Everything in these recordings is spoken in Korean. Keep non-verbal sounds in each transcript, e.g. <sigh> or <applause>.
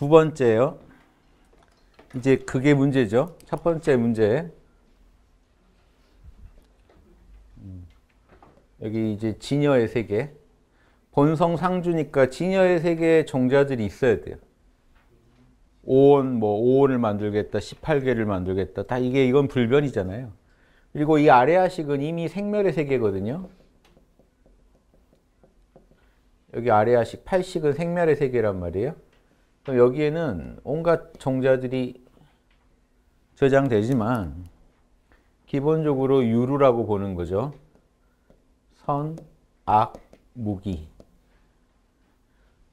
두 번째요. 이제 그게 문제죠. 첫 번째 문제. 음. 여기 이제 진여의 세계. 본성 상주니까 진여의 세계에 종자들이 있어야 돼요. 5원, 뭐 5원을 만들겠다, 18개를 만들겠다. 다 이게 이건 불변이잖아요. 그리고 이 아레아식은 이미 생멸의 세계거든요. 여기 아레아식 8식은 생멸의 세계란 말이에요. 여기에는 온갖 종자들이 저장되지만 기본적으로 유루라고 보는 거죠. 선, 악, 무기.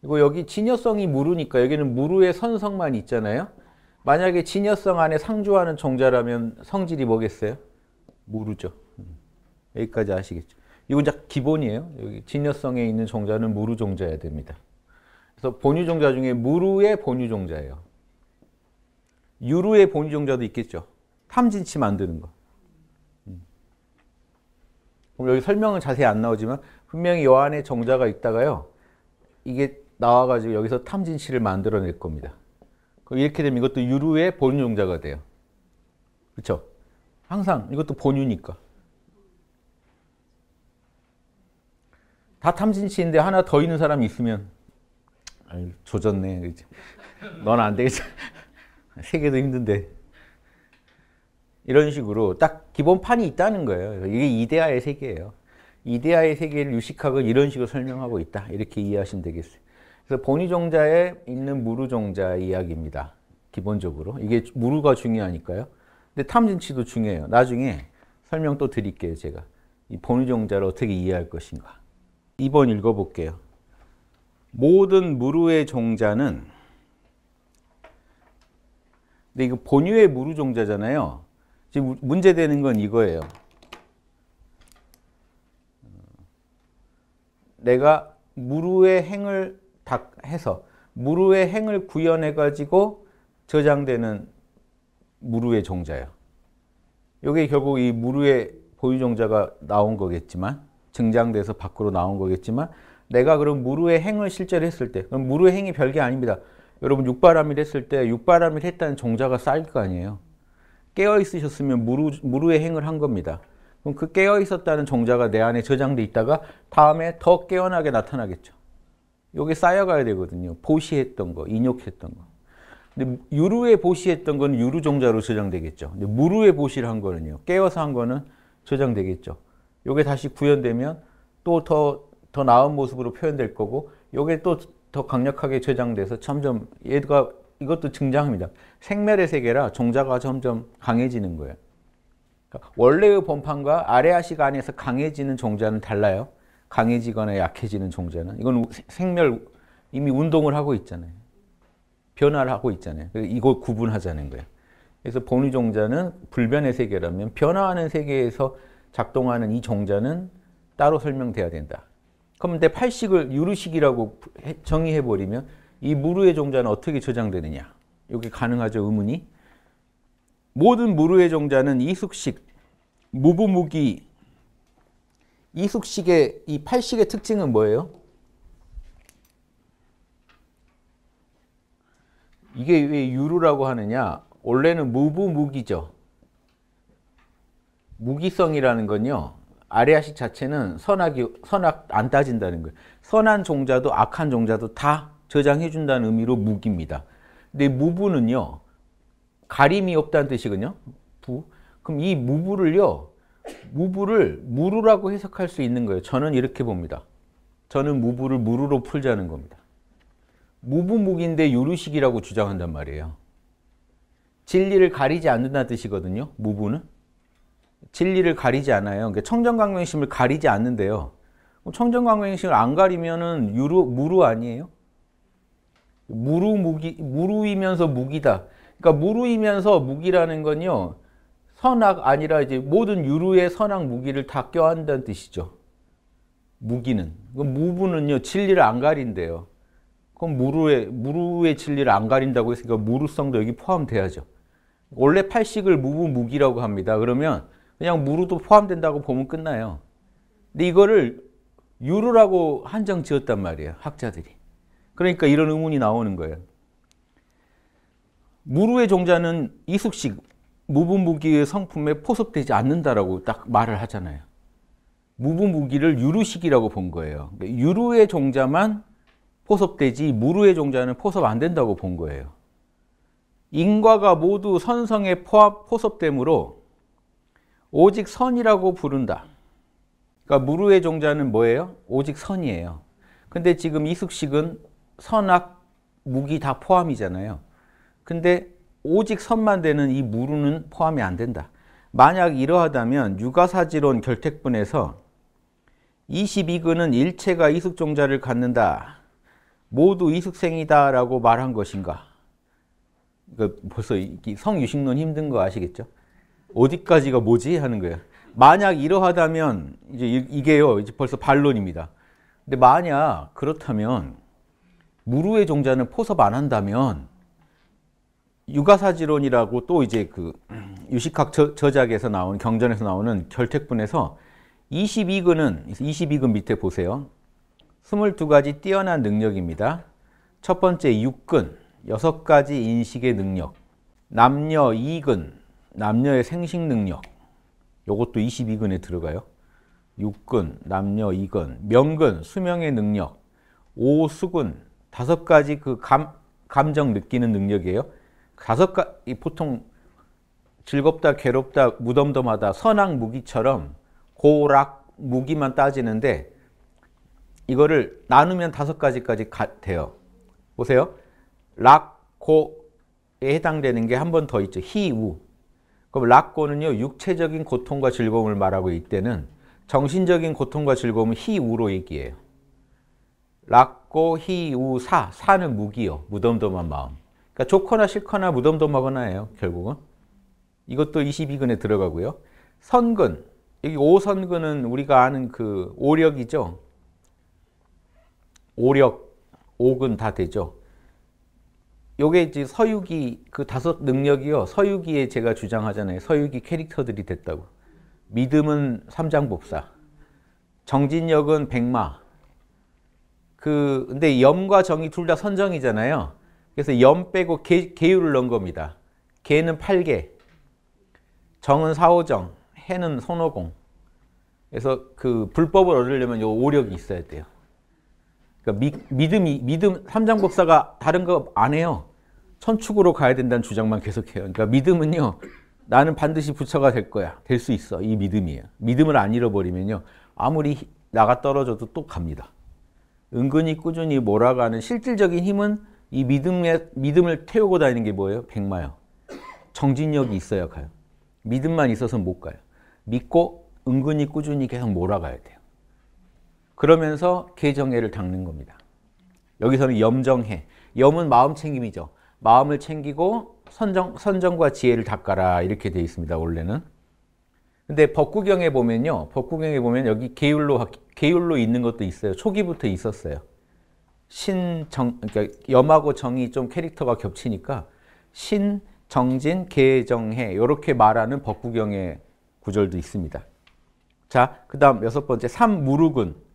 그리고 여기 진여성이 무루니까 여기는 무루의 선성만 있잖아요. 만약에 진여성 안에 상주하는 종자라면 성질이 뭐겠어요? 무루죠. 음. 여기까지 아시겠죠. 이건 자 기본이에요. 여기 진여성에 있는 종자는 무루 종자야 됩니다. 그래서 본유종자 중에 무루의 본유종자예요. 유루의 본유종자도 있겠죠. 탐진치 만드는 거. 음. 그럼 여기 설명은 자세히 안 나오지만 분명히 요 안에 정자가 있다가요. 이게 나와가지고 여기서 탐진치를 만들어낼 겁니다. 그럼 이렇게 되면 이것도 유루의 본유종자가 돼요. 그렇죠? 항상 이것도 본유니까. 다 탐진치인데 하나 더 있는 사람이 있으면 아유, 조졌네. 넌 안 되겠지. <laughs> 세계도 힘든데. 이런 식으로 딱 기본판이 있다는 거예요. 이게 이데아의 세계예요. 이데아의 세계를 유식학은 이런 식으로 설명하고 있다. 이렇게 이해하시면 되겠어요. 그래서 본의종자에 있는 무르종자 이야기입니다. 기본적으로. 이게 무르가 중요하니까요. 근데 탐진치도 중요해요. 나중에 설명 또 드릴게요, 제가. 이 본의종자를 어떻게 이해할 것인가. 2번 읽어볼게요. 모든 무루의 종자는 근데 이거 본유의 무루 종자잖아요. 지금 문제되는 건 이거예요. 내가 무루의 행을 해서 무루의 행을 구현해 가지고 저장되는 무루의 종자예요. 이게 결국 이 무루의 보유종자가 나온 거겠지만 증장돼서 밖으로 나온 거겠지만 내가 그럼 무르의 행을 실제로 했을 때 그럼 무르의 행이 별게 아닙니다. 여러분 육바람일 했을 때 육바람일 했다는 정자가 쌓일 거 아니에요. 깨어 있으셨으면 무루, 무루의 행을 한 겁니다. 그럼 그 깨어 있었다는 정자가 내 안에 저장돼 있다가 다음에 더 깨어나게 나타나겠죠. 요게 쌓여가야 되거든요. 보시했던 거, 인욕했던 거. 근데 유루에 보시했던 건 유루 정자로 저장되겠죠. 근데 무루에 보시를 한 거는요. 깨어서 한 거는 저장되겠죠. 요게 다시 구현되면 또더 더 나은 모습으로 표현될 거고 이게또 더 강력하게 저장돼서 점점 얘가 이것도 증장합니다. 생멸의 세계라 종자가 점점 강해지는 거예요. 그러니까 원래의 본판과 아레아식 안에서 강해지는 종자는 달라요. 강해지거나 약해지는 종자는 이건 생멸 이미 운동을 하고 있잖아요. 변화를 하고 있잖아요. 이걸 구분하자는 거예요. 그래서 본의 종자는 불변의 세계라면 변화하는 세계에서 작동하는 이 종자는 따로 설명돼야 된다. 그럼 내 팔식을 유루식이라고 정의해버리면 이 무르의 종자는 어떻게 저장되느냐. 이게 가능하죠, 의문이. 모든 무르의 종자는 이숙식, 무부무기, 이숙식의 이 팔식의 특징은 뭐예요? 이게 왜 유루라고 하느냐? 원래는 무부무기죠. 무기성이라는 건요. 아리아식 자체는 선악이 선악 안 따진다는 거예요. 선한 종자도 악한 종자도 다 저장해 준다는 의미로 무기입니다. 근데 무부는요. 가림이 없다는 뜻이거든요. 부. 그럼 이 무부를요. 무부를 무루라고 해석할 수 있는 거예요. 저는 이렇게 봅니다. 저는 무부를 무루로 풀자는 겁니다. 무부무기인데 유루식이라고 주장한단 말이에요. 진리를 가리지 않는다는 뜻이거든요. 무부는. 진리를 가리지 않아요. 그러니까 청정강명심을 가리지 않는데요. 청정강명심을 안 가리면은 유루, 무루 아니에요? 무루 무기 무루이면서 무기다. 그러니까 무루이면서 무기라는 건요. 선악 아니라 이제 모든 유루의 선악 무기를 다 껴안다는 뜻이죠. 무기는. 무부는요. 진리를 안 가린대요. 그럼 무루의 무루의 진리를 안 가린다고 했으니까 무루성도 여기 포함돼야죠. 원래 팔식을 무부 무기라고 합니다. 그러면 그냥 무르도 포함된다고 보면 끝나요. 근데 이거를 유루라고 한정 지었단 말이에요. 학자들이. 그러니까 이런 의문이 나오는 거예요. 무루의 종자는 이숙식 무분무기의 성품에 포섭되지 않는다라고 딱 말을 하잖아요. 무분무기를 유루식이라고 본 거예요. 그러니까 유루의 종자만 포섭되지 무루의 종자는 포섭 안 된다고 본 거예요. 인과가 모두 선성에 포섭되므로 오직 선이라고 부른다. 그러니까 무르의 종자는 뭐예요? 오직 선이에요. 근데 지금 이숙식은 선악, 무기 다 포함이잖아요. 근데 오직 선만 되는 이 무르는 포함이 안 된다. 만약 이러하다면 유가사지론 결택분에서 22근은 일체가 이숙종자를 갖는다. 모두 이숙생이다 라고 말한 것인가. 그 벌써 성유식론 힘든 거 아시겠죠? 어디까지가 뭐지 하는 거예요. 만약 이러하다면 이제 이게요. 이제 벌써 반론입니다. 근데 만약 그렇다면 무루의 종자는 포섭 안 한다면 유가사지론이라고 또 이제 그 <clears throat> 유식학 저작에서 나온 경전에서 나오는 결택분에서 22근은 22근 밑에 보세요. 22가지 뛰어난 능력입니다. 첫 번째 6근, 6가지 인식의 능력. 남녀 2근, 남녀의 생식 능력 요것도 22근에 들어가요. 6근, 남녀 2근, 명근, 수명의 능력, 오수근, 다섯 가지 그 감, 감정 느끼는 능력이에요. 다섯 가지, 보통 즐겁다, 괴롭다, 무덤덤하다, 선악, 무기처럼 고락, 무기만 따지는데 이거를 나누면 다섯 가지까지 같아요. 보세요. 락, 고에 해당되는 게 한 번 더 있죠. 히, 우. 그럼 락고는요 육체적인 고통과 즐거움을 말하고 이때는 정신적인 고통과 즐거움은 희우로 이기해요 락고 희우 사 사는 무기요 무덤덤한 마음. 그러니까 좋거나 싫거나 무덤덤하거나예요 결국은. 이것도 22근에 들어가고요. 선근 여기 오선근은 우리가 아는 그 오력이죠. 오력 오근 다 되죠. 요게 이제 서유기 그 다섯 능력이요. 서유기에 제가 주장하잖아요. 서유기 캐릭터들이 됐다고. 믿음은 삼장법사. 정진력은 백마. 그 근데 염과 정이 둘 다 선정이잖아요. 그래서 염 빼고 개, 개유를 넣은 겁니다. 개는 8개. 정은 4호정, 해는 손오공. 그래서 그 불법을 얻으려면 요 오력이 있어야 돼요. 그러니까 믿음이 믿음 삼장 복사가 다른 거 안 해요. 천축으로 가야 된다는 주장만 계속해요. 그러니까 믿음은요. 나는 반드시 부처가 될 거야. 될 수 있어. 이 믿음이에요. 믿음을 안 잃어버리면요. 아무리 나가 떨어져도 또 갑니다. 은근히 꾸준히 몰아가는 실질적인 힘은 이 믿음에, 믿음을 태우고 다니는 게 뭐예요? 백마요. 정진력이 있어야 가요. 믿음만 있어서는 못 가요. 믿고 은근히 꾸준히 계속 몰아가야 돼요. 그러면서 계정해를 닦는 겁니다. 여기서는 염정해. 염은 마음 챙김이죠. 마음을 챙기고 선정, 선정과 지혜를 닦아라 이렇게 되어 있습니다. 원래는. 근데 법구경에 보면요. 법구경에 보면 여기 계율로 계율로 있는 것도 있어요. 초기부터 있었어요. 신정 그러니까 염하고 정이 좀 캐릭터가 겹치니까 신 정진 계정해 이렇게 말하는 법구경의 구절도 있습니다. 자, 그다음 여섯 번째 삼무르군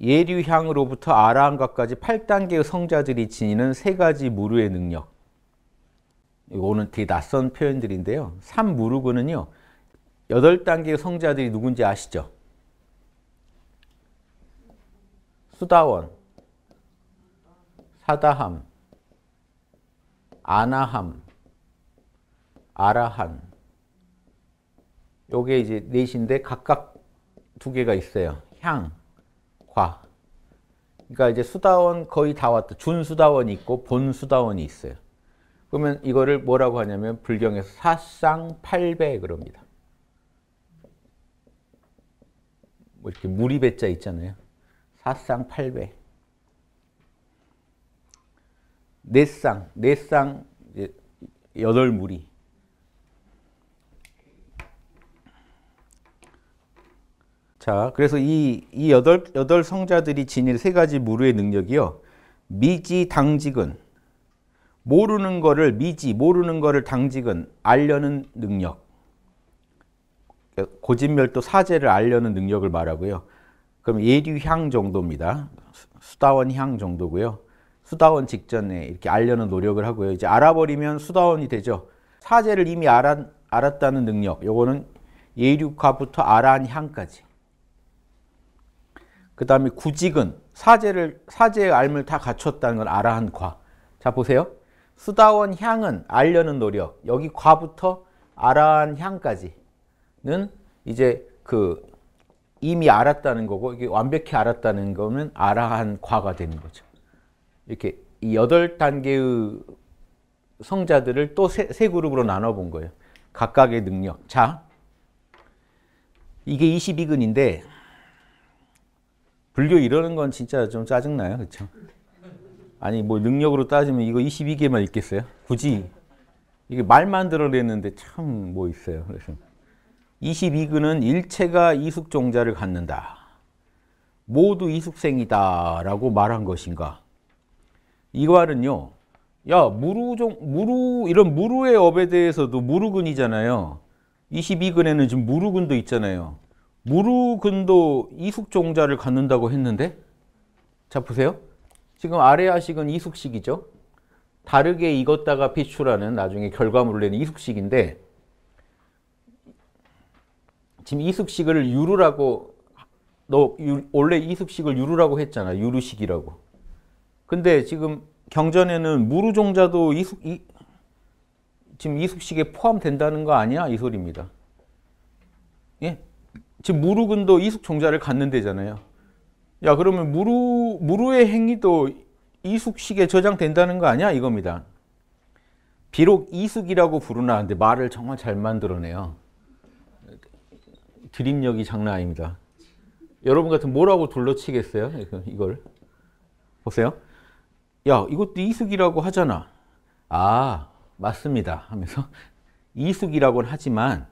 예류향으로부터 아라함까지 8단계의 성자들이 지니는 세 가지 무르의 능력. 이거는 되게 낯선 표현들인데요. 3무르고는요. 8단계의 성자들이 누군지 아시죠? 수다원, 사다함, 아나함, 아라한. 요게 이제 넷인데 각각 두 개가 있어요. 향, 과. 그러니까 이제 수다원 거의 다 왔다. 준수다원이 있고 본수다원이 있어요. 그러면 이거를 뭐라고 하냐면 불경에서 사쌍팔배 그럽니다. 뭐 이렇게 무리배자 있잖아요. 사쌍팔배. 네쌍, 네쌍 여덟 무리. 자, 그래서 이, 이 여덟, 여덟 성자들이 지닌 세 가지 무르의 능력이요. 미지 당직은 모르는 거를 미지, 모르는 거를 당직은 알려는 능력. 고진멸도 사제를 알려는 능력을 말하고요. 그럼 예류향 정도입니다. 수다원향 정도고요. 수다원 직전에 이렇게 알려는 노력을 하고요. 이제 알아버리면 수다원이 되죠. 사제를 이미 알았, 알았다는 능력. 요거는 예류과부터 아란 향까지. 그 다음에 구직은 사제를, 사제의 알을 다 갖췄다는 걸 알아한 과. 자, 보세요. 수다원 향은 알려는 노력. 여기 과부터 알아한 향까지는 이제 그 이미 알았다는 거고 이게 완벽히 알았다는 거면 알아한 과가 되는 거죠. 이렇게 이 여덟 단계의 성자들을 또세 세 그룹으로 나눠 본 거예요. 각각의 능력. 자, 이게 22근인데 불교 이러는 건 진짜 좀 짜증나요. 그렇죠? 아니 뭐 능력으로 따지면 이거 22개만 있겠어요? 굳이 이게 말만 들어내는데 참 뭐 있어요. 그래서 22근은 일체가 이숙종자를 갖는다. 모두 이숙생이다 라고 말한 것인가. 이거는요. 야 무루종 무루 이런 무루의 업에 대해서도 무루근이잖아요. 22근에는 지금 무루근도 있잖아요. 무르근도 이숙종자를 갖는다고 했는데 자 보세요. 지금 아래아식은 이숙식이죠. 다르게 익었다가 피출하는 나중에 결과물을 내는 이숙식인데 지금 이숙식을 유루라고 너 유, 원래 이숙식을 유루라고 했잖아. 유루식이라고. 근데 지금 경전에는 무르종자도 이숙 이, 지금 이숙식에 포함된다는 거 아니야? 이 소리입니다. 예? 지금 무르군도 이숙종자를 갖는 데잖아요. 야 그러면 무루, 무루의 행위도 이숙식에 저장된다는 거 아니야? 이겁니다. 비록 이숙이라고 부르나 하데 말을 정말 잘 만들어내요. 드립력이 장난 아닙니다. 여러분 같은 뭐라고 둘러치겠어요? 이걸. 보세요. 야 이것도 이숙이라고 하잖아. 아 맞습니다 하면서 <laughs> 이숙이라고는 하지만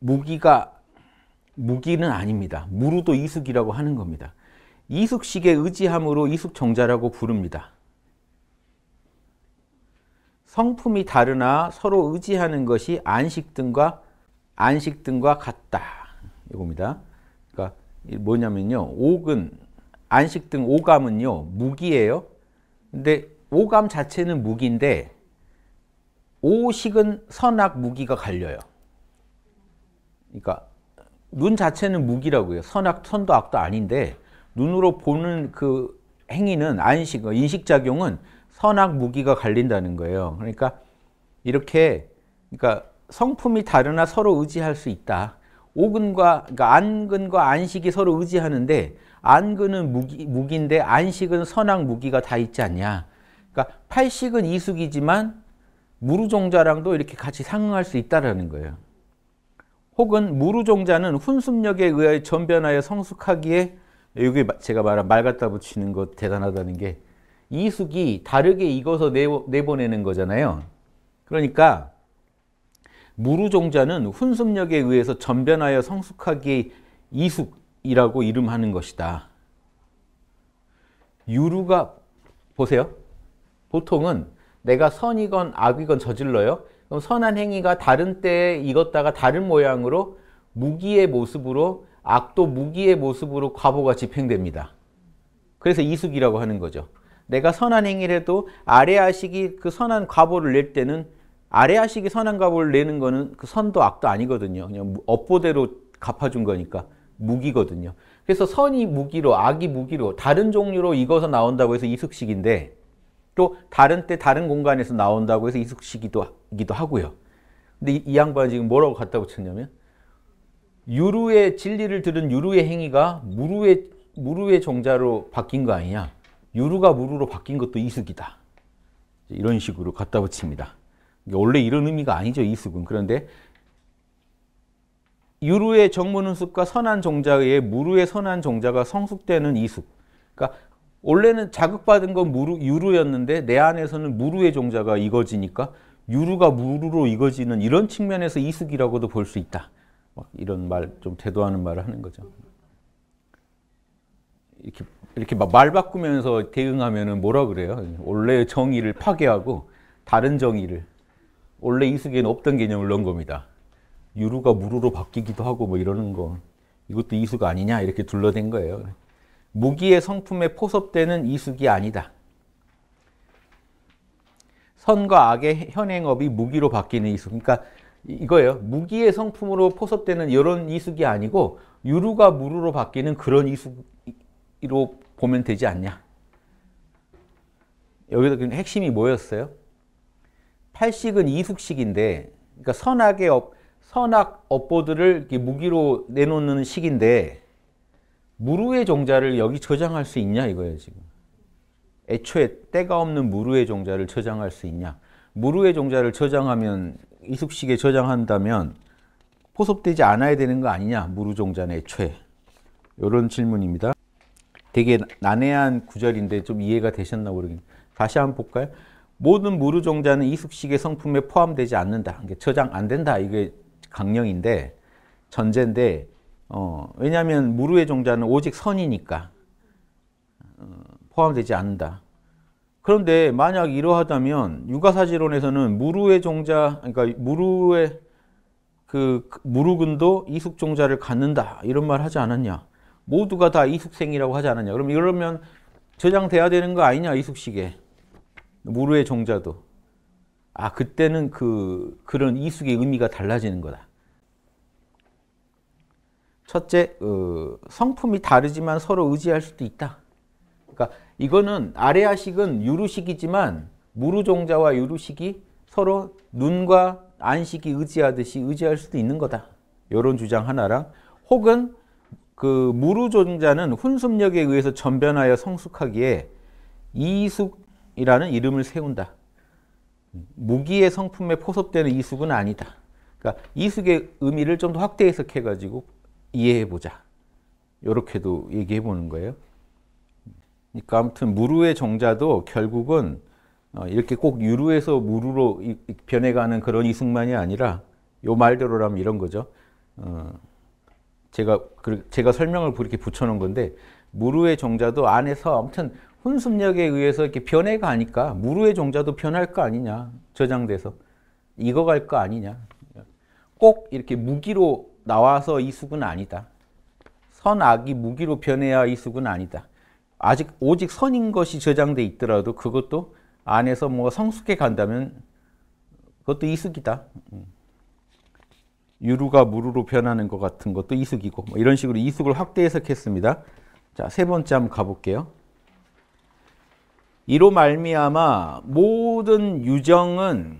무기가 무기는 아닙니다. 무르도 이숙이라고 하는 겁니다. 이숙식의 의지함으로 이숙정자라고 부릅니다. 성품이 다르나 서로 의지하는 것이 안식 등과 안식 등과 같다. 이겁니다. 그러니까 뭐냐면요. 옥은 안식 등 오감은요. 무기예요. 근데 오감 자체는 무기인데 오식은 선악 무기가 갈려요. 그러니까 눈 자체는 무기라고요. 선악, 선도 악도 아닌데 눈으로 보는 그 행위는 안식, 어, 인식작용은 선악 무기가 갈린다는 거예요. 그러니까 이렇게 그러니까 성품이 다르나 서로 의지할 수 있다. 오근과 그러니까 안근과 안식이 서로 의지하는데 안근은 무기, 무기인데 안식은 선악 무기가 다 있지 않냐. 그러니까 팔식은 이숙이지만 무루종자랑도 이렇게 같이 상응할 수 있다라는 거예요. 혹은 무루종자는 훈습력에 의해 전변하여 성숙하기에 여기 제가 말한 말 갖다 붙이는 것 대단하다는 게 이숙이 다르게 익어서 내보내는 거잖아요. 그러니까 무루종자는 훈습력에 의해서 전변하여 성숙하기에 이숙이라고 이름하는 것이다. 유루가 보세요. 보통은 내가 선이건 악이건 저질러요. 그럼 어, 선한 행위가 다른 때에 익었다가 다른 모양으로 무기의 모습으로 악도 무기의 모습으로 과보가 집행됩니다. 그래서 이숙이라고 하는 거죠. 내가 선한 행위를 해도 아래 아식이 그 선한 과보를 낼 때는 아래 아식이 선한 과보를 내는 거는 그 선도 악도 아니거든요. 그냥 업보대로 갚아준 거니까 무기거든요. 그래서 선이 무기로 악이 무기로 다른 종류로 익어서 나온다고 해서 이숙식인데 또 다른 때 다른 공간에서 나온다고 해서 이숙시기도 이기도 하고요. 근데 이, 이 양반은 지금 뭐라고 갖다 붙였냐면 유루의 진리를 들은 유루의 행위가 무루의 무루의 종자로 바뀐 거 아니냐. 유루가 무루로 바뀐 것도 이숙이다. 이런 식으로 갖다 붙입니다. 원래 이런 의미가 아니죠, 이숙은. 그런데 유루의 정문은 숲과 선한 종자의 무루의 선한 종자가 성숙되는 이숙. 그러니까 원래는 자극받은 건 무루, 유루였는데 내 안에서는 무루의 종자가 익어지니까 유루가 무루로 익어지는 이런 측면에서 이숙이라고도 볼 수 있다. 이런 말 좀 대도하는 말을 하는 거죠. 이렇게 이렇게 막말 바꾸면서 대응하면 뭐라 그래요? 원래 정의를 파괴하고 다른 정의를 원래 이숙에는 없던 개념을 넣은 겁니다. 유루가 무루로 바뀌기도 하고 뭐 이러는 거 이것도 이수 아니냐 이렇게 둘러댄 거예요. 무기의 성품에 포섭되는 이숙이 아니다. 선과 악의 현행업이 무기로 바뀌는 이숙. 그러니까 이거예요. 무기의 성품으로 포섭되는 이런 이숙이 아니고 유루가 무루로 바뀌는 그런 이숙으로 보면 되지 않냐. 여기서 핵심이 뭐였어요? 팔식은 이숙식인데 그러니까 선악의 업, 선악 업보들을 무기로 내놓는 식인데 무루의 종자를 여기 저장할 수 있냐 이거예요 지금. 애초에 때가 없는 무루의 종자를 저장할 수 있냐. 무루의 종자를 저장하면 이숙식에 저장한다면 포섭되지 않아야 되는 거 아니냐 무루 종자는 애초에. 이런 질문입니다. 되게 난해한 구절인데 좀 이해가 되셨나 모르겠네요. 다시 한번 볼까요? 모든 무르종자는 이숙식의 성품에 포함되지 않는다. 그러니까 저장 안 된다. 이게 강령인데 전제인데 어, 왜냐하면 무루의 종자는 오직 선이니까 어, 포함되지 않는다. 그런데 만약 이러하다면 육아사지론에서는 무루의 종자, 그러니까 무루의 그 무루근도 이숙 종자를 갖는다 이런 말 하지 않았냐? 모두가 다 이숙생이라고 하지 않았냐? 그럼 이러면 저장돼야 되는 거 아니냐 이숙식에 무루의 종자도 아 그때는 그 그런 이숙의 의미가 달라지는 거다. 첫째, 어, 성품이 다르지만 서로 의지할 수도 있다. 그러니까 이거는 아레아식은 유루식이지만 무루종자와 유루식이 서로 눈과 안식이 의지하듯이 의지할 수도 있는 거다. 이런 주장 하나랑 혹은 그 무루종자는 훈습력에 의해서 전변하여 성숙하기에 이숙이라는 이름을 세운다. 무기의 성품에 포섭되는 이숙은 아니다. 그러니까 이숙의 의미를 좀 더 확대 해석해가지고 이해해보자. 이렇게도 얘기해보는 거예요. 그러니까 아무튼 무루의 정자도 결국은 어, 이렇게 꼭 유루에서 무루로 변해가는 그런 이승만이 아니라 요 말대로라면 이런 거죠. 어, 제가 그, 제가 설명을 그렇게 붙여놓은 건데 무루의 정자도 안에서 아무튼 혼습력에 의해서 이렇게 변해가니까 무루의 정자도 변할 거 아니냐 저장돼서 익어갈 거 아니냐 꼭 이렇게 무기로 나와서 이숙은 아니다. 선악이 무기로 변해야 이숙은 아니다. 아직 오직 선인 것이 저장돼 있더라도 그것도 안에서 뭐 성숙해 간다면 그것도 이숙이다. 음. 유루가 무루로 변하는 것 같은 것도 이숙이고 뭐 이런 식으로 이숙을 확대 해석했습니다. 자, 세 번째 한번 가볼게요. 이로 말미암아 모든 유정은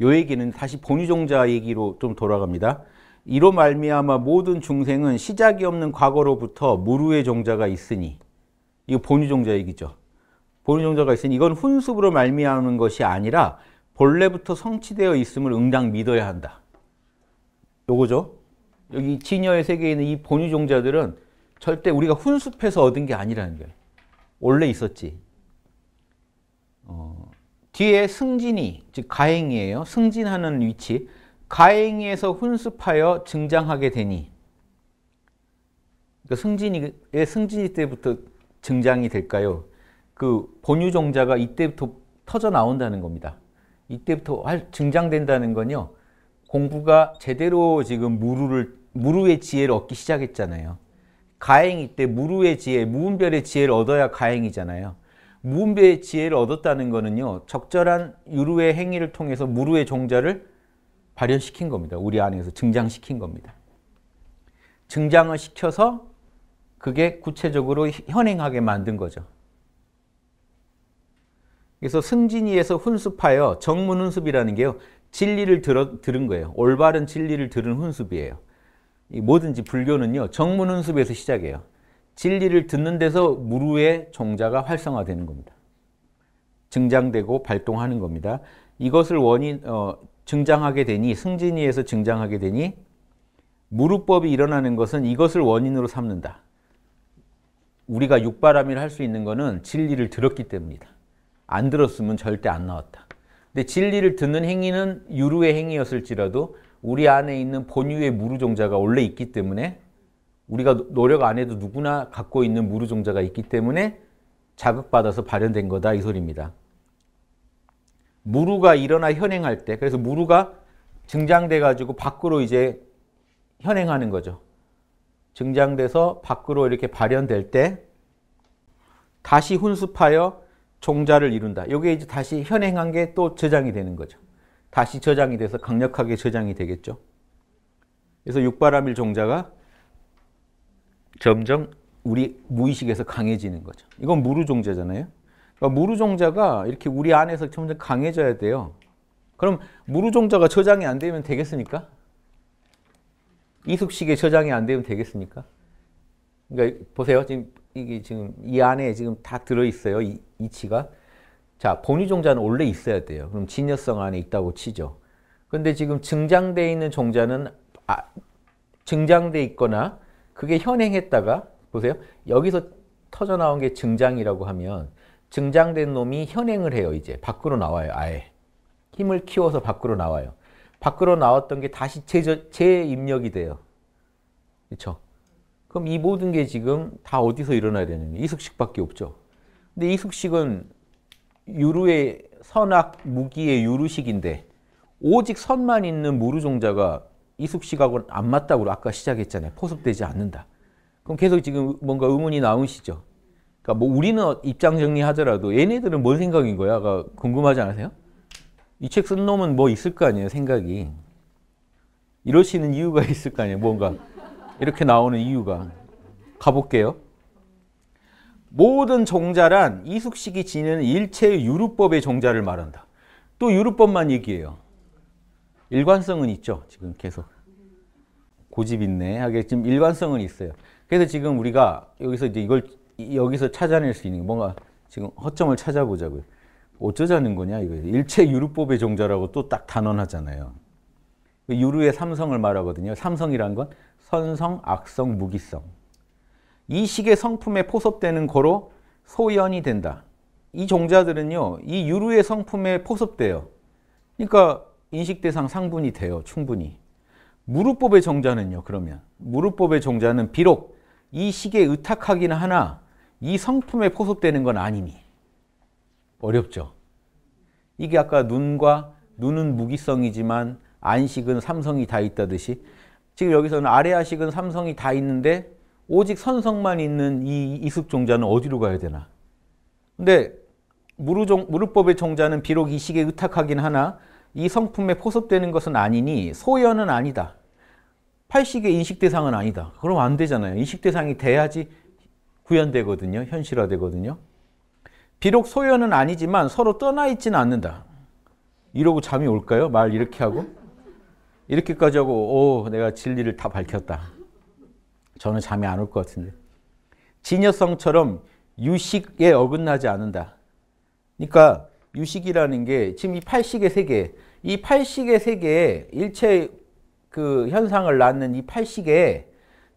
요 얘기는 다시 본유종자 얘기로 좀 돌아갑니다. 이로 말미암아 모든 중생은 시작이 없는 과거로부터 무루의 종자가 있으니 이거 본유종자 얘기죠. 본유종자가 있으니 이건 훈습으로 말미암는 것이 아니라 본래부터 성취되어 있음을 응당 믿어야 한다. 요거죠. 여기 진여의 세계에 있는 이 본유종자들은 절대 우리가 훈습해서 얻은 게 아니라는 거예요. 원래 있었지. 어, 뒤에 승진이, 즉 가행이에요. 승진하는 위치. 가행에서 훈습하여 증장하게 되니 그러니까 승진이의 예, 승진이 때부터 증장이 될까요? 그 본유종자가 이때부터 터져 나온다는 겁니다. 이때부터 증장된다는 건요. 공부가 제대로 지금 무루를 무루의 지혜를 얻기 시작했잖아요. 가행이 때 무루의 지혜, 무분별의 지혜를 얻어야 가행이잖아요. 무음배의 지혜를 얻었다는 것은요 적절한 유루의 행위를 통해서 무루의 종자를 발현시킨 겁니다. 우리 안에서 증장시킨 겁니다. 증장을 시켜서 그게 구체적으로 현행하게 만든 거죠. 그래서 승진이에서 훈습하여 정문훈습이라는 게요. 진리를 들어, 들은 거예요. 올바른 진리를 들은 훈습이에요. 뭐든지 불교는요. 정문훈습에서 시작해요. 진리를 듣는 데서 무루의 종자가 활성화되는 겁니다. 증장되고 발동하는 겁니다. 이것을 원인 어, 증장하게 되니 승진이에서 증장하게 되니 무루법이 일어나는 것은 이것을 원인으로 삼는다. 우리가 육바람일 할수 있는 것은 진리를 들었기 때문이다. 안 들었으면 절대 안 나왔다. 근데 진리를 듣는 행위는 유루의 행위였을지라도 우리 안에 있는 본유의 무루종자가 원래 있기 때문에 우리가 노력 안 해도 누구나 갖고 있는 무르종자가 있기 때문에 자극받아서 발현된 거다 이 소리입니다. 무르가 일어나 현행할 때 그래서 무르가 증장돼 가지고 밖으로 이제 현행하는 거죠. 증장돼서 밖으로 이렇게 발현될 때 다시 훈습하여 종자를 이룬다. 이게 이제 다시 현행한 게 또 저장이 되는 거죠. 다시 저장이 돼서 강력하게 저장이 되겠죠. 그래서 육바라밀 종자가 점점 우리 무의식에서 강해지는 거죠. 이건 무르종자잖아요. 그러니까 무르종자가 이렇게 우리 안에서 점점 강해져야 돼요. 그럼 무르종자가 저장이 안 되면 되겠습니까? 이숙식의 저장이 안 되면 되겠습니까? 그러니까 보세요. 지금 이게 지금 이 안에 지금 다 들어 있어요. 이, 이치가. 자, 본위 종자는 원래 있어야 돼요. 그럼 진여성 안에 있다고 치죠. 근데 지금 증장돼 있는 종자는 아, 증장돼 있거나 그게 현행했다가 보세요. 여기서 터져 나온 게 증장이라고 하면 증장된 놈이 현행을 해요. 이제 밖으로 나와요. 아예. 힘을 키워서 밖으로 나와요. 밖으로 나왔던 게 다시 재입력이 돼요. 그렇죠? 그럼 이 모든 게 지금 다 어디서 일어나야 되는 거예요? 이숙식밖에 없죠. 근데 이숙식은 유루의 선악 무기의 유루식인데 오직 선만 있는 무루종자가 이숙식하고 안 맞다고 아까 시작했잖아요. 포섭되지 않는다. 그럼 계속 지금 뭔가 의문이 나오시죠. 그러니까 뭐 우리는 입장 정리하더라도 얘네들은 뭔 생각인 거야? 가 궁금하지 않으세요? 이 책 쓴 놈은 뭐 있을 거 아니에요, 생각이. 이러시는 이유가 <laughs> 있을 거 아니에요, 뭔가. 이렇게 나오는 이유가. 가볼게요. 모든 종자란 이숙식이 지니는 일체의 유루법의 종자를 말한다. 또 유루법만 얘기해요. 일관성은 있죠. 지금 계속. 고집 있네. 하게 지금 일관성은 있어요. 그래서 지금 우리가 여기서 이제 이걸 여기서 찾아낼 수 있는 뭔가 지금 허점을 찾아보자고요. 어쩌자는 거냐 이거 일체 유루법의 종자라고 또 딱 단언하잖아요. 그 유루의 삼성을 말하거든요. 삼성이란 건 선성, 악성, 무기성. 이 식의 성품에 포섭되는 거로 소연이 된다. 이 종자들은요, 이 유루의 성품에 포섭돼요. 그러니까 인식 대상 상분이 돼요. 충분히. 무릎법의 정자는요. 그러면 무릎법의 정자는 비록 이시기 의탁하기는 하나 이 성품에 포섭되는 건 아니니 어렵죠. 이게 아까 눈과 눈은 무기성이지만 안식은 삼성이 다 있다듯이 지금 여기서는 아래아식은 삼성이 다 있는데 오직 선성만 있는 이 이습종자는 어디로 가야 되나? 근데 무르종, 무르법의 종자는 비록 이시기 의탁하긴 하나 이 성품에 포섭되는 것은 아니니 소연은 아니다. 팔식의 인식 대상은 아니다. 그럼 안 되잖아요. 인식 대상이 돼야지 구현되거든요. 현실화되거든요. 비록 소연은 아니지만 서로 떠나 있지는 않는다. 이러고 잠이 올까요? 말 이렇게 하고 이렇게까지 하고 오 내가 진리를 다 밝혔다. 저는 잠이 안 올 것 같은데. 진여성처럼 유식에 어긋나지 않는다. 그러니까 유식이라는 게 지금 이 팔식의 세계, 이 팔식의 세계에 일체 그 현상을 낳는 이 팔식에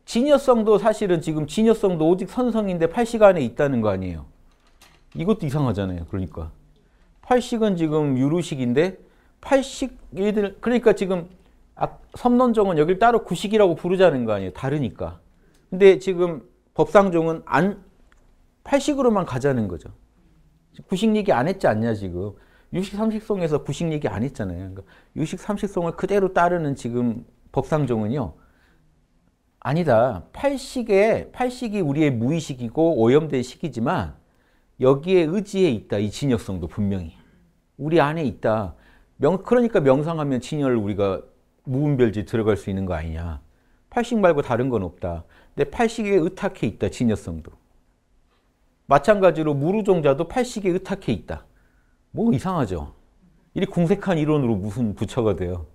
진여성도 사실은 지금 진여성도 오직 선성인데 팔식 안에 있다는 거 아니에요. 이것도 이상하잖아요. 그러니까. 팔식은 지금 유루식인데 팔식 얘들 그러니까 지금 섬론종은 여길 따로 구식이라고 부르자는 거 아니에요. 다르니까. 근데 지금 법상종은 안 팔식으로만 가자는 거죠. 구식 얘기 안 했지 않냐 지금. 유식 삼식성에서 구식 얘기 안 했잖아요. 그러니까 유식 삼식성을 그대로 따르는 지금 법상종은요. 아니다. 팔식의 팔식이 우리의 무의식이고 오염된 식이지만 여기에 의지해 있다. 이 진여성도 분명히. 우리 안에 있다. 명, 그러니까 명상하면 진여 우리가 무분별지 들어갈 수 있는 거 아니냐. 팔식 말고 다른 건 없다. 근데 팔식에 의탁해 있다. 진여성도. 마찬가지로 무루종자도 팔식에 의탁해 있다. 뭐 이상하죠. 이리 공색한 이론으로 무슨 부처가 돼요.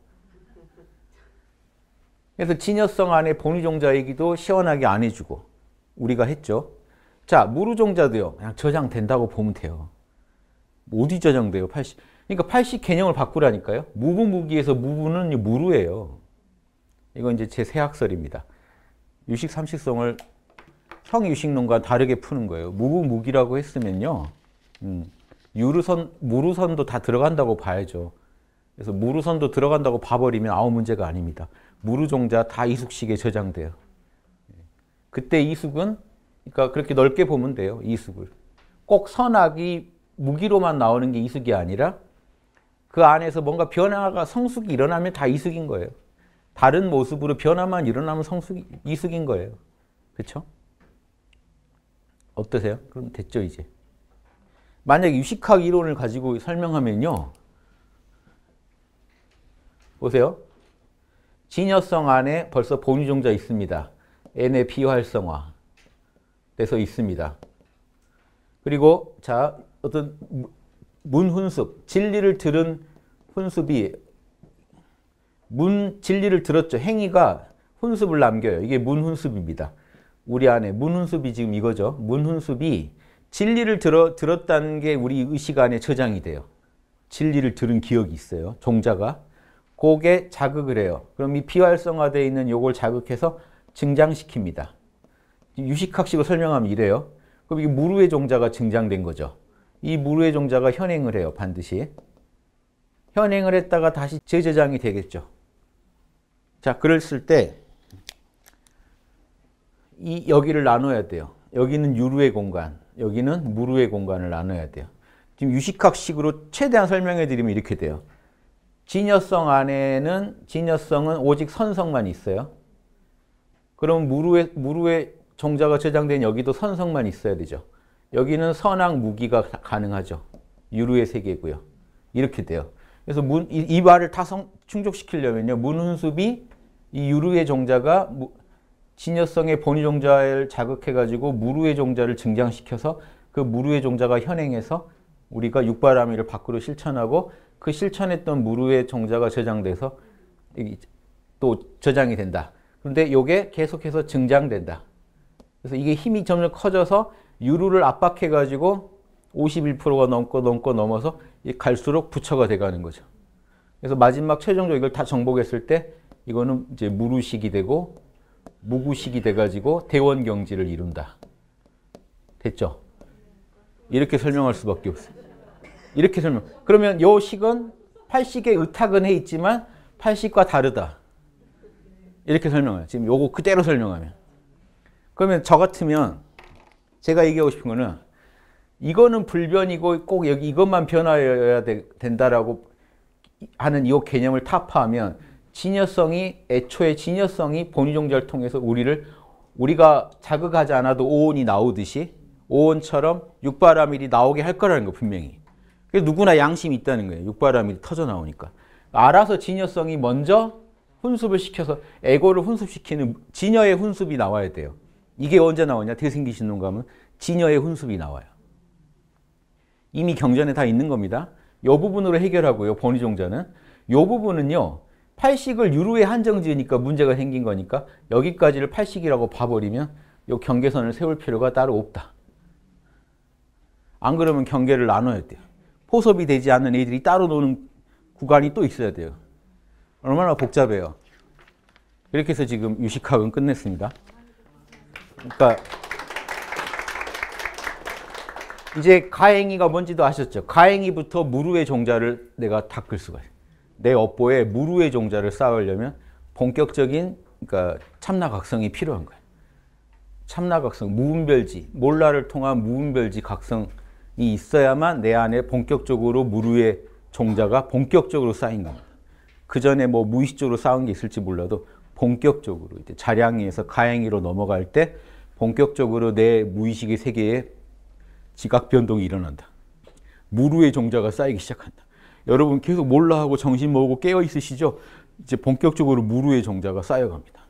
그래서 진여성 안에 본의종자 얘기도 시원하게 안 해주고 우리가 했죠. 자, 무루종자도요. 그냥 저장된다고 보면 돼요. 어디 저장돼요? 80. 그러니까 80 개념을 바꾸라니까요. 무부무기에서 무부는 무루예요. 이건 이제 제 새학설입니다. 유식 삼식성을 형유식론과 다르게 푸는 거예요. 무구무기라고 했으면요. 음, 유루선, 무루선도 다 들어간다고 봐야죠. 그래서 무루선도 들어간다고 봐버리면 아무 문제가 아닙니다. 무루종자 다 이숙식에 저장돼요. 예. 그때 이숙은 그러니까 그렇게 넓게 보면 돼요. 이숙을. 꼭 선악이 무기로만 나오는 게 이숙이 아니라 그 안에서 뭔가 변화가 성숙이 일어나면 다 이숙인 거예요. 다른 모습으로 변화만 일어나면 성숙이 이숙인 거예요. 그렇죠? 어떠세요? 그럼 됐죠, 이제. 만약 유식학 이론을 가지고 설명하면요. 보세요. 진여성 안에 벌써 본유 종자 있습니다. N의 비활성화 돼서 있습니다. 그리고 자 어떤 문훈습, 진리를 들은 훈습이 문 진리를 들었죠. 행위가 훈습을 남겨요. 이게 문훈습입니다. 우리 안에 문훈습이 지금 이거죠. 문훈습이 진리를 들어, 들었다는 게 우리 의식 안에 저장이 돼요. 진리를 들은 기억이 있어요. 종자가. 고게 자극을 해요. 그럼 이 비활성화되어 있는 요걸 자극해서 증장시킵니다. 유식학식을 설명하면 이래요. 그럼 이 무르의 종자가 증장된 거죠. 이 무르의 종자가 현행을 해요. 반드시. 현행을 했다가 다시 재저장이 되겠죠. 자, 그랬을 때이 여기를 나눠야 돼요. 여기는 유루의 공간, 여기는 무루의 공간을 나눠야 돼요. 지금 유식학식으로 최대한 설명해 드리면 이렇게 돼요. 진여성 안에는 진여성은 오직 선성만 있어요. 그럼 무루의 무루의 종자가 저장된 여기도 선성만 있어야 되죠. 여기는 선악 무기가 가능하죠. 유루의 세계고요. 이렇게 돼요. 그래서 문, 이, 이 말을 다 성, 충족시키려면요. 문훈습이 이 유루의 종자가 무, 신여성의 본위 종자를 자극해가지고 무루의 종자를 증장시켜서 그 무루의 종자가 현행해서 우리가 육바라밀을 밖으로 실천하고 그 실천했던 무루의 종자가 저장돼서 또 저장이 된다. 그런데 이게 계속해서 증장된다. 그래서 이게 힘이 점점 커져서 유루를 압박해가지고 51%가 넘고 넘고 넘어서 갈수록 부처가 돼가는 거죠. 그래서 마지막 최종적으로 이걸 다 정복했을 때 이거는 이제 무루식이 되고 무구식이 돼가지고 대원 경지를 이룬다. 됐죠? 이렇게 설명할 수밖에 없어요. 이렇게 설명. 그러면 요 식은 팔식의 의탁은 해 있지만 팔식과 다르다. 이렇게 설명해요. 지금 요거 그대로 설명하면. 그러면 저 같으면 제가 얘기하고 싶은 거는 이거는 불변이고 꼭 여기 이것만 변화해야 된다라고 하는 이 개념을 타파하면 진여성이 애초에 진여성이 본의종자를 통해서 우리를 우리가 자극하지 않아도 오온이 나오듯이 오온처럼 육바라밀이 나오게 할 거라는 거 분명히. 그래서 누구나 양심이 있다는 거예요. 육바라밀이 터져 나오니까. 알아서 진여성이 먼저 훈습을 시켜서 에고를 훈습시키는 진여의 훈습이 나와야 돼요. 이게 언제 나오냐? 대생기 신론가 하면 진여의 훈습이 나와요. 이미 경전에 다 있는 겁니다. 요 부분으로 해결하고요. 본의종자는요 부분은요. 8식을 유로에 한정 지으니까 문제가 생긴 거니까 여기까지를 8식이라고 봐버리면 요 경계선을 세울 필요가 따로 없다. 안 그러면 경계를 나눠야 돼요. 포섭이 되지 않는 애들이 따로 노는 구간이 또 있어야 돼요. 얼마나 복잡해요. 이렇게 해서 지금 유식학은 끝냈습니다. 그러니까 이제 가행이가 뭔지도 아셨죠? 가행이부터 무루의 종자를 내가 닦을 수가 있어요. 내 업보에 무루의 종자를 쌓으려면 본격적인 그러니까 참나각성이 필요한 거예요. 참나각성, 무분별지, 몰라를 통한 무분별지 각성이 있어야만 내 안에 본격적으로 무루의 종자가 본격적으로 쌓인 겁니다. 그 전에 뭐 무의식적으로 쌓은 게 있을지 몰라도 본격적으로 이제 자량에서 가행이로 넘어갈 때 본격적으로 내 무의식의 세계에 지각 변동이 일어난다. 무루의 종자가 쌓이기 시작한다. 여러분 계속 몰라 하고 정신 모으고 깨어 있으시죠? 이제 본격적으로 무루의 종자가 쌓여갑니다.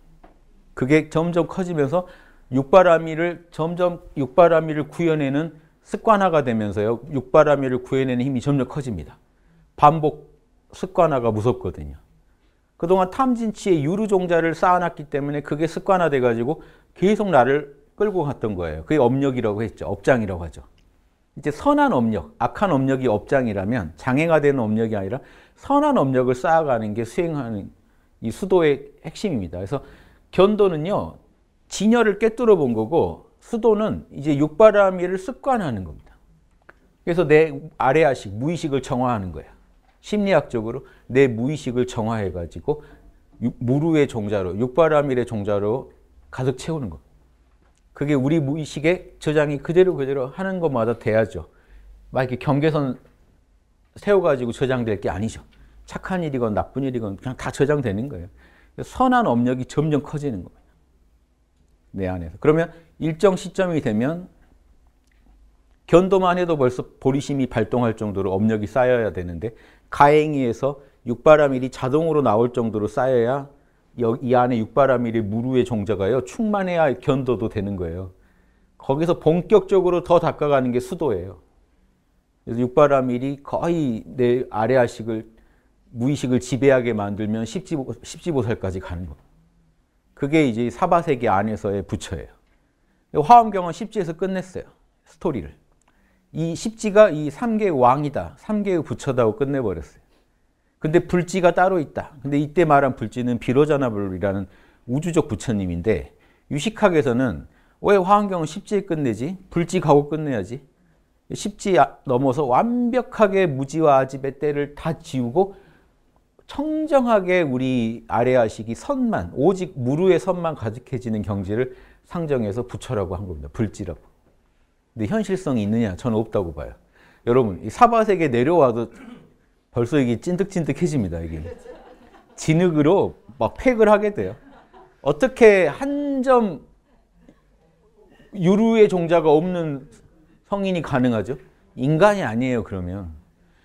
그게 점점 커지면서 육바라밀을 점점 육바라밀을 구현해는 습관화가 되면서요. 육바라밀을 구해내는 힘이 점점 커집니다. 반복 습관화가 무섭거든요. 그동안 탐진치에 유루종자를 쌓아놨기 때문에 그게 습관화돼가지고 계속 나를 끌고 갔던 거예요. 그게 업력이라고 했죠. 업장이라고 하죠. 이제 선한 업력, 악한 업력이 업장이라면 장애가 되는 업력이 아니라 선한 업력을 쌓아가는 게 수행하는 이 수도의 핵심입니다. 그래서 견도는요, 진열을 깨뚫어 본 거고 수도는 이제 육바라밀을 습관하는 겁니다. 그래서 내 아래아식, 무의식을 정화하는 거야. 심리학적으로 내 무의식을 정화해가지고 무루의 종자로, 육바라밀의 종자로 가득 채우는 겁니다. 그게 우리 무의식에 저장이 그대로 그대로 하는 것마다 돼야죠. 막 이렇게 경계선 세워가지고 저장될 게 아니죠. 착한 일이건 나쁜 일이건 그냥 다 저장되는 거예요. 선한 업력이 점점 커지는 겁니다. 내 안에서. 그러면 일정 시점이 되면 견도만 해도 벌써 보리심이 발동할 정도로 업력이 쌓여야 되는데 가행위에서 육바람일이 자동으로 나올 정도로 쌓여야 이 안에 육바라밀의 무루의 종자가요 충만해야 견도도 되는 거예요. 거기서 본격적으로 더 닦아가는 게 수도예요. 그래서 육바라밀이 거의 내 아래아식을 무의식을 지배하게 만들면 15, 살까지 가는 거. 그게 이제 사바세계 안에서의 부처예요. 화엄경은 십지에서 끝냈어요. 스토리를. 이 십지가 이삼계 왕이다. 삼계의 부처다고 끝내버렸어요. 근데 불지가 따로 있다. 근데 이때 말한 불지는 비로자나불이라는 우주적 부처님인데 유식학에서는 왜 화환경은 십지에 끝내지? 불지 가고 끝내야지. 십지 아, 넘어서 완벽하게 무지와 아집의 때를 다 지우고 청정하게 우리 아래아식이 선만, 오직 무루의 선만 가득해지는 경지를 상정해서 부처라고 한 겁니다. 불지라고. 근데 현실성이 있느냐? 저는 없다고 봐요. 여러분, 사바세계 내려와도 벌써 이게 찐득찐득해집니다. 이게 진흙으로 막 팩을 하게 돼요. 어떻게 한 점 유루의 종자가 없는 성인이 가능하죠? 인간이 아니에요. 그러면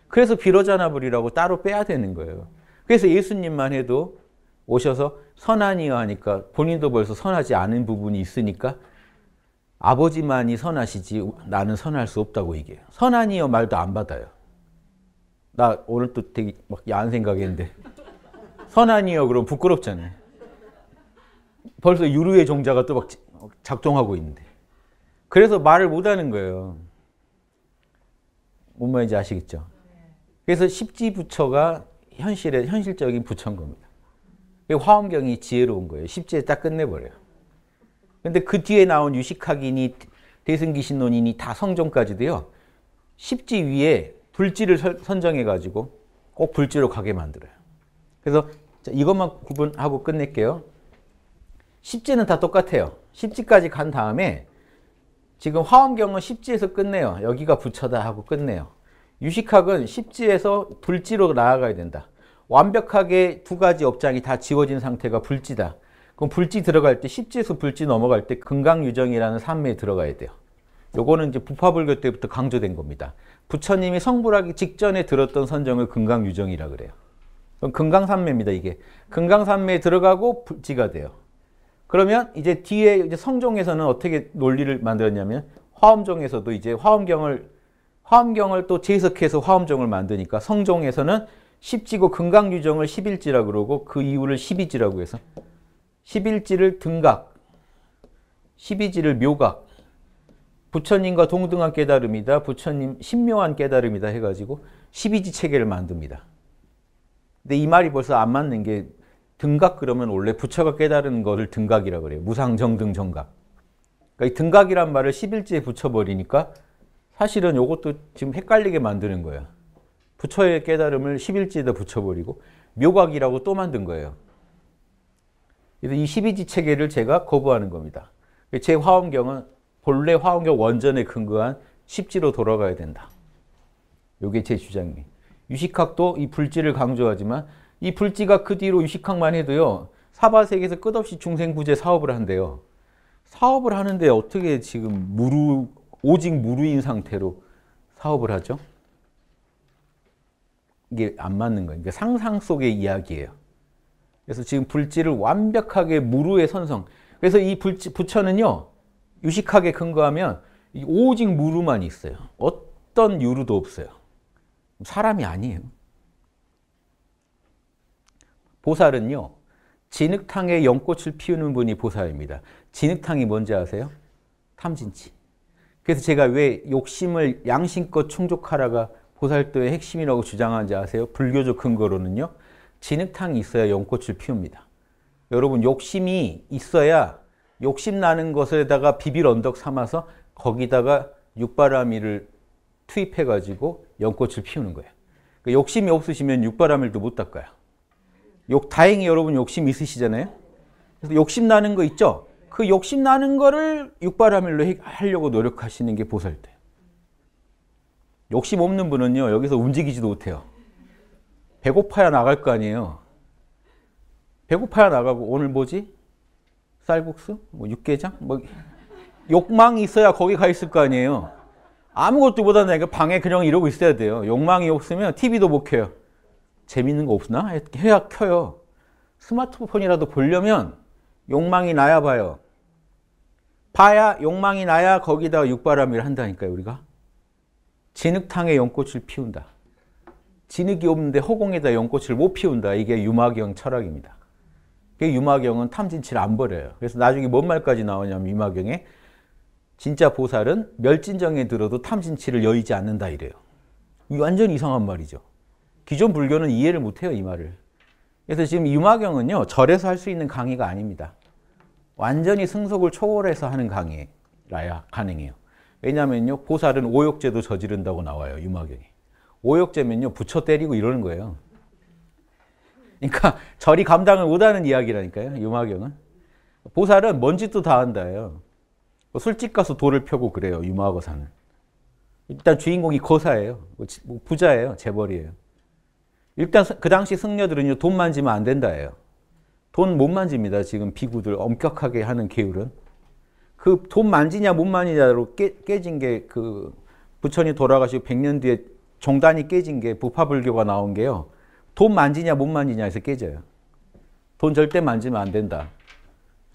그래서 비로자나불이라고 따로 빼야 되는 거예요. 그래서 예수님만 해도 오셔서 선하니요 하니까 본인도 벌써 선하지 않은 부분이 있으니까 아버지만이 선하시지 나는 선할 수 없다고 얘기해요. 선하니요 말도 안 받아요. 나 오늘 또 되게 막 야한 생각인데 선한이요 그럼 부끄럽잖아요. 벌써 유루의 종자가 또 막 작동하고 있는데 그래서 말을 못하는 거예요. 뭔 말인지 아시겠죠? 그래서 십지부처가 현실의 현실적인 부처인 겁니다. 화엄경이 지혜로운 거예요. 십지에 딱 끝내버려요. 근데 그 뒤에 나온 유식학이대승기신론이다 성종까지도요. 십지 위에 불지를 선정해가지고 꼭 불지로 가게 만들어요. 그래서 이것만 구분하고 끝낼게요. 십지는다 똑같아요. 십지까지간 다음에 지금 화엄경은 십지에서 끝내요. 여기가 부처다 하고 끝내요. 유식학은 십지에서 불지로 나아가야 된다. 완벽하게 두 가지 업장이 다 지워진 상태가 불지다. 그럼 불지 들어갈 때 십지에서 불지 넘어갈 때 금강유정이라는 산매에 들어가야 돼요. 요거는 이제 부파불교 때부터 강조된 겁니다. 부처님이 성불하기 직전에 들었던 선정을 금강유정이라 그래요. 그럼 금강산매입니다, 이게. 금강산매에 들어가고 지가 돼요. 그러면 이제 뒤에 이제 성종에서는 어떻게 논리를 만들었냐면 화엄종에서도 이제 화엄경을 화엄경을 또재석해서 화엄종을 만드니까 성종에서는 십지고 금강유정을 십일지라 그러고 그 이후를 십이지라고 해서 십일지를 등각, 십이지를 묘각, 부처님과 동등한 깨달음이다. 부처님 신묘한 깨달음이다 해가지고 12지 체계를 만듭니다. 근데 이 말이 벌써 안 맞는 게 등각 그러면 원래 부처가 깨달은 것을 등각이라 그래요. 무상정등 정각. 그러니까 이 등각이란 말을 11지에 붙여버리니까 사실은 이것도 지금 헷갈리게 만드는 거야. 부처의 깨달음을 11지에다 붙여버리고 묘각이라고 또 만든 거예요. 그래서 이 12지 체계를 제가 거부하는 겁니다. 제 화엄경은 본래 화원격 원전에 근거한 십지로 돌아가야 된다. 이게 제 주장이. 유식학도 이 불지를 강조하지만 이 불지가 그 뒤로 유식학만 해도요. 사바세계에서 끝없이 중생부재 사업을 한대요. 사업을 하는데 어떻게 지금 무루 오직 무루인 상태로 사업을 하죠? 이게 안 맞는 거예요. 그러 상상 속의 이야기예요. 그래서 지금 불지를 완벽하게 무루의 선성. 그래서 이 불지, 부처는요. 유식하게 근거하면 오직 무루만 있어요. 어떤 유루도 없어요. 사람이 아니에요. 보살은요. 진흙탕에 연꽃을 피우는 분이 보살입니다. 진흙탕이 뭔지 아세요? 탐진치. 그래서 제가 왜 욕심을 양심껏 충족하라가 보살도의 핵심이라고 주장하는지 아세요? 불교적 근거로는요. 진흙탕이 있어야 연꽃을 피웁니다. 여러분 욕심이 있어야 욕심나는 것에다가 비빌 언덕 삼아서 거기다가 육바람이를 투입해가지고 연꽃을 피우는 거예요. 그러니까 욕심이 없으시면 육바람일도 못 닦아요. 욕, 다행히 여러분 욕심 있으시잖아요. 그래서 욕심나는 거 있죠? 그 욕심나는 거를 육바람일로 해, 하려고 노력하시는 게 보살때. 욕심 없는 분은요, 여기서 움직이지도 못해요. 배고파야 나갈 거 아니에요. 배고파야 나가고, 오늘 뭐지? 쌀국수, 뭐 육개장, 뭐 욕망이 있어야 거기 가 있을 거 아니에요. 아무것도 못하는 가 방에 그냥 이러고 있어야 돼요. 욕망이 없으면 TV도 못 켜요. 재밌는 거 없나? 해야 켜요. 스마트폰이라도 보려면 욕망이 나야 봐요. 봐야 욕망이 나야 거기다 육바람이를 한다니까요, 우리가. 진흙탕에 연꽃을 피운다. 진흙이 없는데 허공에다 연꽃을 못 피운다. 이게 유마경 철학입니다. 유마경은 탐진치를 안 버려요. 그래서 나중에 뭔 말까지 나오냐면 유마경에 진짜 보살은 멸진정에 들어도 탐진치를 여의지 않는다 이래요. 완전 이상한 말이죠. 기존 불교는 이해를 못해요 이 말을. 그래서 지금 유마경은요 절에서 할 수 있는 강의가 아닙니다. 완전히 승속을 초월해서 하는 강의라야 가능해요. 왜냐면요 보살은 오욕죄도 저지른다고 나와요 유마경이. 오욕죄면요 부처 때리고 이러는 거예요. 그러니까 절이 <laughs> 감당을 못하는 이야기라니까요. 유마경은. 보살은 뭔 짓도 다 한다예요. 뭐 술집 가서 돌을 펴고 그래요. 유마거사는. 일단 주인공이 거사예요. 뭐 뭐 부자예요. 재벌이에요. 일단 그 당시 승려들은요. 돈 만지면 안 된다예요. 돈 못 만집니다. 지금 비구들 엄격하게 하는 계율은. 그 돈 만지냐 못 만지냐로 깨, 진게 그 부처님 돌아가시고 100년 뒤에 종단이 깨진 게 부파불교가 나온 게요. 돈 만지냐 못 만지냐에서 깨져요. 돈 절대 만지면 안 된다.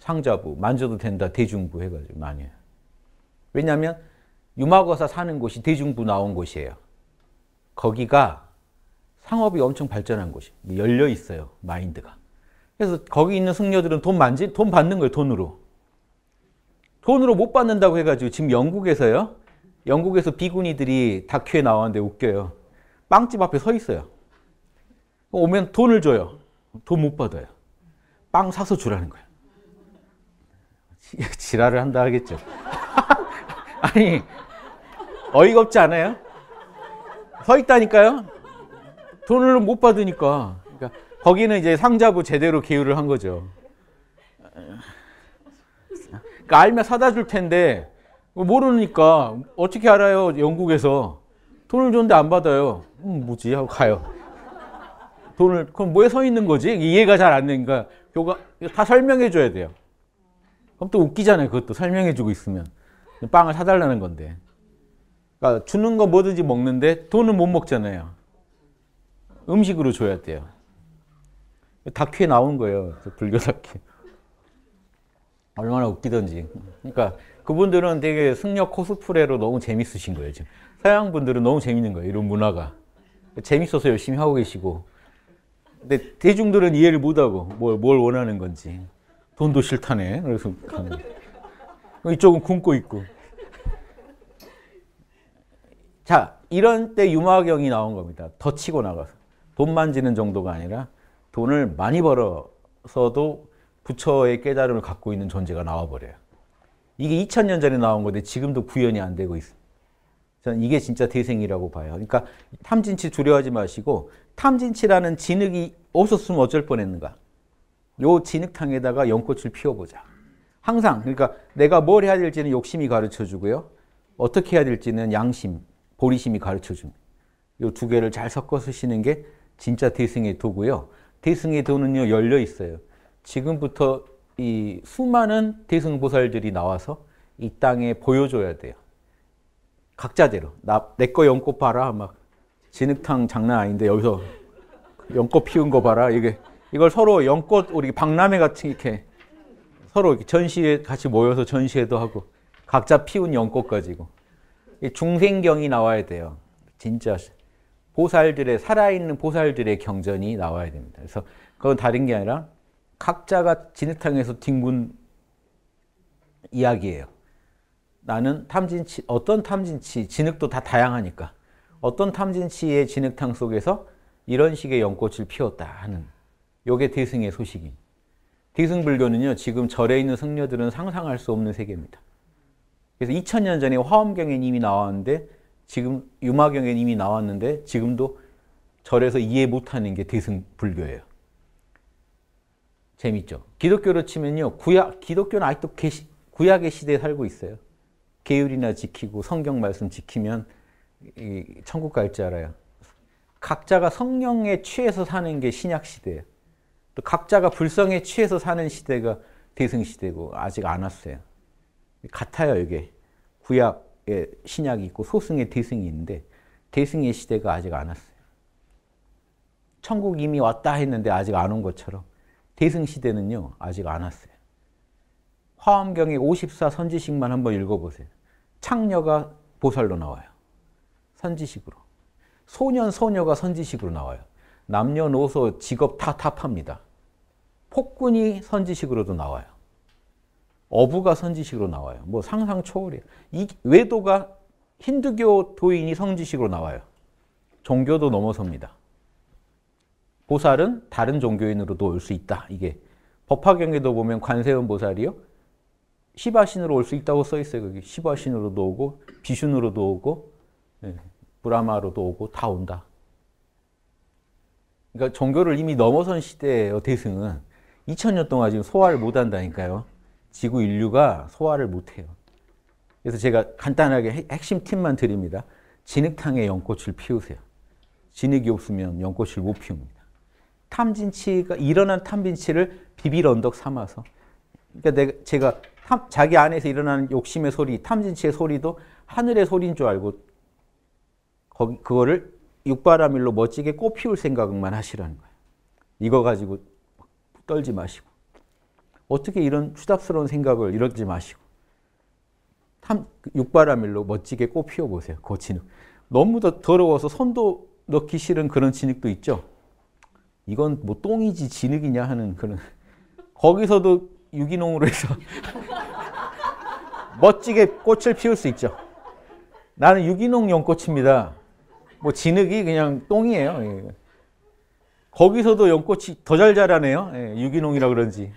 상자부, 만져도 된다. 대중부 해가지고 많이 해요. 왜냐하면 유마거사 사는 곳이 대중부 나온 곳이에요. 거기가 상업이 엄청 발전한 곳이 열려 있어요. 마인드가. 그래서 거기 있는 승려들은 돈 만지, 돈 받는 거예요. 돈으로. 돈으로 못 받는다고 해가지고 지금 영국에서요. 영국에서 비구니들이 다큐에 나왔는데 웃겨요. 빵집 앞에 서 있어요. 오면 돈을 줘요. 돈 못 받아요. 빵 사서 주라는 거예요 <laughs> 지랄을 한다 하겠죠. <laughs> 아니, 어이가 없지 않아요? 서 있다니까요? 돈을 못 받으니까. 그러니까 거기는 이제 상자부 제대로 개유를 한 거죠. 그러니까 알면 사다 줄 텐데, 모르니까 어떻게 알아요? 영국에서. 돈을 줬는데 안 받아요. 음, 뭐지? 하고 가요. 돈을 그럼 뭐에 서 있는 거지? 이해가 잘 안 되니까 요거 다 설명해 줘야 돼요. 그럼 또 웃기잖아요. 그것도 설명해 주고 있으면 빵을 사달라는 건데. 그러니까 주는 거 뭐든지 먹는데 돈은 못 먹잖아요. 음식으로 줘야 돼요. 다큐에 나온 거예요. 불교 다큐. 얼마나 웃기던지. 그러니까 그분들은 되게 승려 코스프레로 너무 재밌으신 거예요. 지금 서양 분들은 너무 재밌는 거예요. 이런 문화가. 재밌어서 열심히 하고 계시고 근데 대중들은 이해를 못하고 뭘, 뭘 원하는 건지 돈도 싫다네. 그래서 이쪽은 굶고 있고. 자, 이런 때 유마경이 나온 겁니다. 더 치고 나가서. 돈 만지는 정도가 아니라 돈을 많이 벌어서도 부처의 깨달음을 갖고 있는 존재가 나와버려요. 이게 2000년 전에 나온 건데 지금도 구현이 안 되고 있어요. 저는 이게 진짜 대생이라고 봐요. 그러니까 탐진치 두려워하지 마시고 탐진치라는 진흙이 없었으면 어쩔 뻔했는가. 요 진흙탕에다가 연꽃을 피워보자. 항상 그러니까 내가 뭘 해야 될지는 욕심이 가르쳐주고요. 어떻게 해야 될지는 양심, 보리심이 가르쳐줍니다. 요 두 개를 잘 섞어 쓰시는 게 진짜 대승의 도고요. 대승의 도는요 열려 있어요. 지금부터 이 수많은 대승보살들이 나와서 이 땅에 보여줘야 돼요. 각자대로 나내거 연꽃 봐라 막 진흙탕 장난 아닌데 여기서 연꽃 피운 거 봐라 이게 이걸 서로 연꽃 우리 박람회 같이 이렇게 서로 이렇게 전시회 같이 모여서 전시회도 하고 각자 피운 연꽃 가지고 중생경이 나와야 돼요 진짜 보살들의 살아있는 보살들의 경전이 나와야 됩니다 그래서 그건 다른 게 아니라 각자가 진흙탕에서 뒹군 이야기예요 나는 탐진치 어떤 탐진치 진흙도 다 다양하니까 어떤 탐진치의 진흙탕 속에서 이런 식의 연꽃을 피웠다 하는 요게 대승의 소식입 대승 불교는요. 지금 절에 있는 승려들은 상상할 수 없는 세계입니다. 그래서 2000년 전에 화엄경에 이미 나왔는데 지금 유마경에 이미 나왔는데 지금도 절에서 이해 못하는 게 대승 불교예요. 재밌죠. 기독교로 치면요. 구약 기독교는 아직도 개시, 구약의 시대에 살고 있어요. 계율이나 지키고 성경 말씀 지키면 천국 갈 줄 알아요. 각자가 성령에 취해서 사는 게 신약 시대예요. 또 각자가 불성에 취해서 사는 시대가 대승 시대고 아직 안 왔어요. 같아요 이게 구약의 신약이 있고 소승의 대승이 있는데 대승의 시대가 아직 안 왔어요. 천국 이미 왔다 했는데 아직 안 온 것처럼 대승 시대는요 아직 안 왔어요. 화엄경의 54 선지식만 한번 읽어보세요. 창녀가 보살로 나와요. 선지식으로. 소년, 소녀가 선지식으로 나와요. 남녀노소 직업 다 탑합니다. 폭군이 선지식으로도 나와요. 어부가 선지식으로 나와요. 뭐 상상 초월이에요. 이 외도가 힌두교 도인이 성지식으로 나와요. 종교도 넘어섭니다. 보살은 다른 종교인으로도 올 수 있다. 이게 법화경에도 보면 관세음보살이요. 시바신으로 올 수 있다고 써 있어요. 거기 시바신으로도 오고 비슌으로도 오고 예, 브라마로도 오고 다 온다. 그러니까 종교를 이미 넘어선 시대의 대승은 2000년 동안 지금 소화를 못 한다니까요. 지구 인류가 소화를 못 해요. 그래서 제가 간단하게 핵심 팁만 드립니다. 진흙탕에 연꽃을 피우세요. 진흙이 없으면 연꽃을 못 피웁니다. 탐진치가 일어난 탐진치를 비빌 언덕 삼아서 그러니까 내가 제가 탐, 자기 안에서 일어나는 욕심의 소리, 탐진치의 소리도 하늘의 소리인 줄 알고 거기, 그거를 육바라밀로 멋지게 꽃피울 생각만 하시라는 거예요. 이거 가지고 떨지 마시고 어떻게 이런 추잡스러운 생각을 이러지 마시고 탐, 그 육바라밀로 멋지게 꽃 피워보세요. 그 진흙. 너무 더 더러워서 손도 넣기 싫은 그런 진흙도 있죠. 이건 뭐 똥이지 진흙이냐 하는 그런 거기서도 유기농으로 해서 <laughs> 멋지게 꽃을 피울 수 있죠. 나는 유기농 연꽃입니다. 뭐 진흙이 그냥 똥이에요. 예. 거기서도 연꽃이 더 잘 자라네요. 예, 유기농이라 그런지.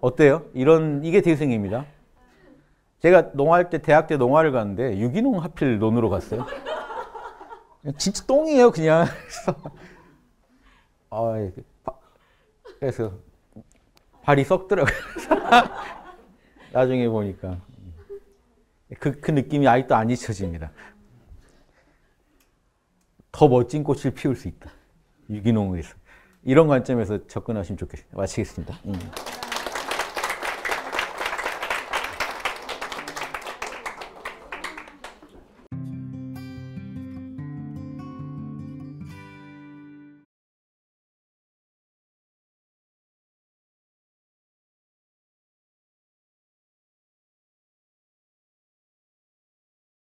어때요? 이런 이게 대생입니다. 제가 농할 때 대학 때 농화를 갔는데 유기농 하필 논으로 갔어요. 진짜 똥이에요 그냥. <laughs> 그래서, 아, 예. 그래서 발이 썩 들어가. <laughs> 나중에 보니까 그, 그 느낌이 아직도 안 잊혀집니다. 더 멋진 꽃을 피울 수 있다. 유기농에서 이런 관점에서 접근하시면 좋겠습니다. 마치겠습니다. 음.